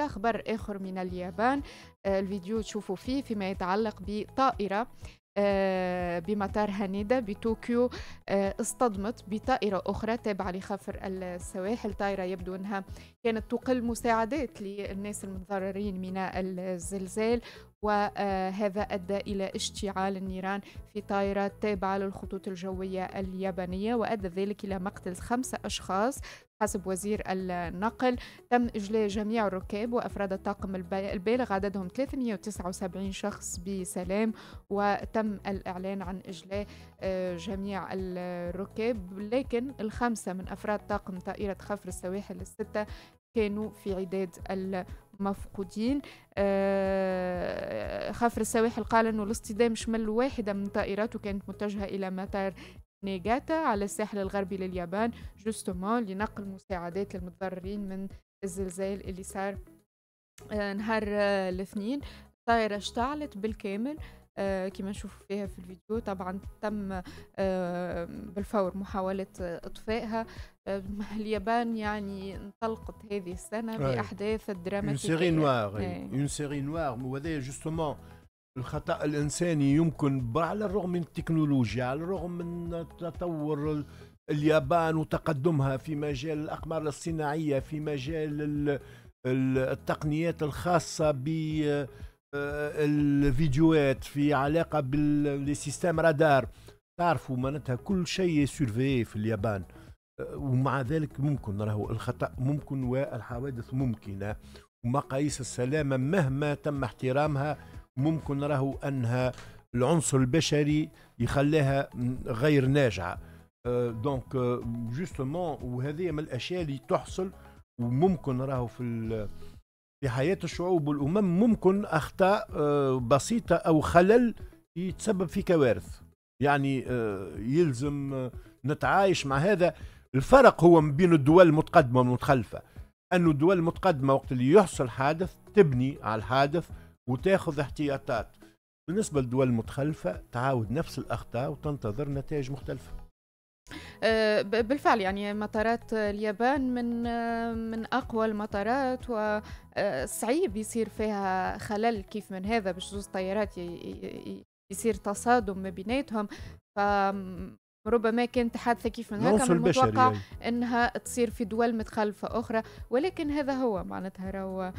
خبر آخر من اليابان آه، الفيديو تشوفوا فيه فيما يتعلق بطائرة آه، بمطار هانيدا بطوكيو آه، اصطدمت بطائرة أخرى تابعة لخفر السواحل طائرة يبدو أنها كانت تقل مساعدات للناس المتضررين من الزلزال وهذا أدى إلى اشتعال النيران في طائرة تابعة للخطوط الجوية اليابانية وأدى ذلك إلى مقتل خمسة أشخاص حسب وزير النقل تم إجلاء جميع الركاب وأفراد الطاقم البالغ عددهم 379 شخص بسلام وتم الإعلان عن إجلاء آه، جميع الركاب لكن الخمسة من أفراد طاقم طائرة خفر السواحل الستة كانوا في عداد المفقودين آه، خفر السواحل قال أنه الاصطدام شمل واحدة من طائراته كانت متجهة إلى مطار نيغاتا على الساحل الغربي لليابان جوستومون لنقل مساعدات للمتضررين من الزلزال اللي صار آه، نهار آه، الاثنين الطائرة اشتعلت بالكامل آه، كما نشوفوا فيها في الفيديو طبعا تم آه، بالفور محاولة إطفائها آه، اليابان يعني انطلقت هذه السنة بأحداث الدراماتيكية سيري اون سيري نوار وهذا جوستومون الخطا الانساني يمكن على الرغم من التكنولوجيا على الرغم من تطور اليابان وتقدمها في مجال الاقمار الصناعيه في مجال التقنيات الخاصه ب آه، الفيديوهات في علاقه بالسيستم رادار تعرفوا معناتها كل شيء سيرفي في اليابان آه، ومع ذلك ممكن راهو الخطا ممكن والحوادث ممكنه ومقاييس السلامه مهما تم احترامها ممكن راهو انها العنصر البشري يخليها غير ناجعه دونك آه، جوستومون وهذه من الاشياء اللي تحصل وممكن راهو في في حياة الشعوب والأمم ممكن أخطاء آه، بسيطة أو خلل يتسبب في كوارث يعني آه، يلزم آه، نتعايش مع هذا الفرق هو بين الدول المتقدمة والمتخلفة أن الدول المتقدمة وقت اللي يحصل حادث تبني على الحادث وتاخذ احتياطات بالنسبة للدول المتخلفة تعاود نفس الأخطاء وتنتظر نتائج مختلفة آه، بالفعل يعني مطارات اليابان من آه، من اقوى المطارات وصعيب آه، يصير فيها خلل كيف من هذا باش زوز طيارات يصير تصادم ما بيناتهم ف ربما كانت حادثه كيف من هكا من المتوقع يعني. انها تصير في دول متخلفه اخرى ولكن هذا هو معناتها راهو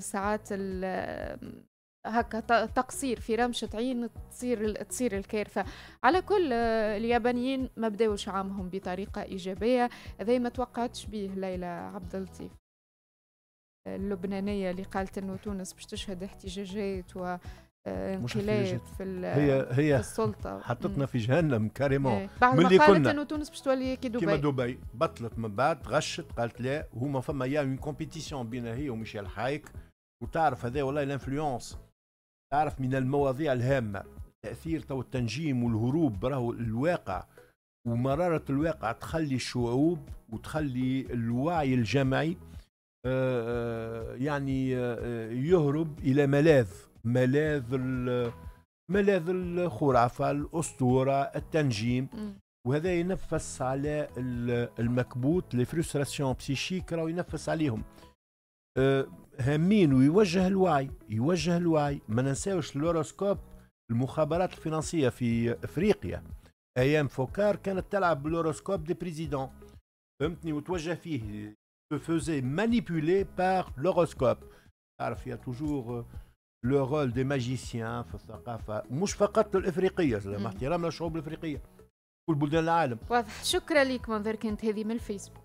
ساعات هكا تقصير في رمشة عين تصير تصير الكارثة على كل آه، اليابانيين ما بداوش عامهم بطريقة إيجابية هذا ما توقعتش به ليلى عبد اللطيف آه، اللبنانية اللي قالت أنه تونس باش تشهد احتجاجات و آه، انقلاب في هي هي في السلطه حطتنا في جهنم كاريمون إيه، بعد ما قالت كنا. انه تونس باش تولي كي دبي كيما دبي بطلت من بعد غشت قالت لا هما فما يا اون كومبيتيسيون بين هي وميشيل حايك وتعرف هذا والله الانفلونس تعرف من المواضيع الهامه تاثير تو التنجيم والهروب راهو الواقع ومراره الواقع تخلي الشعوب وتخلي الوعي الجمعي آه، آه، يعني آه، يهرب الى ملاذ ملاذ ملاذ الخرافه الاسطوره التنجيم وهذا ينفس على المكبوت لي فريستراسيون بسيشيك راهو ينفس عليهم هامين آه، ويوجه الوعي يوجه الوعي ما ننساوش الهوروسكوب المخابرات الفرنسيه في افريقيا ايام فوكار كانت تلعب بالهوروسكوب دي بريزيدون فهمتني وتوجه فيه فوزي مانيبولي بار لوروسكوب تعرف يا توجور لو رول دي ماجيسيان في الثقافه مش فقط الافريقيه مع احترام للشعوب الافريقيه كل بلدان العالم واضح شكرا لك منظر كانت هذه من الفيسبوك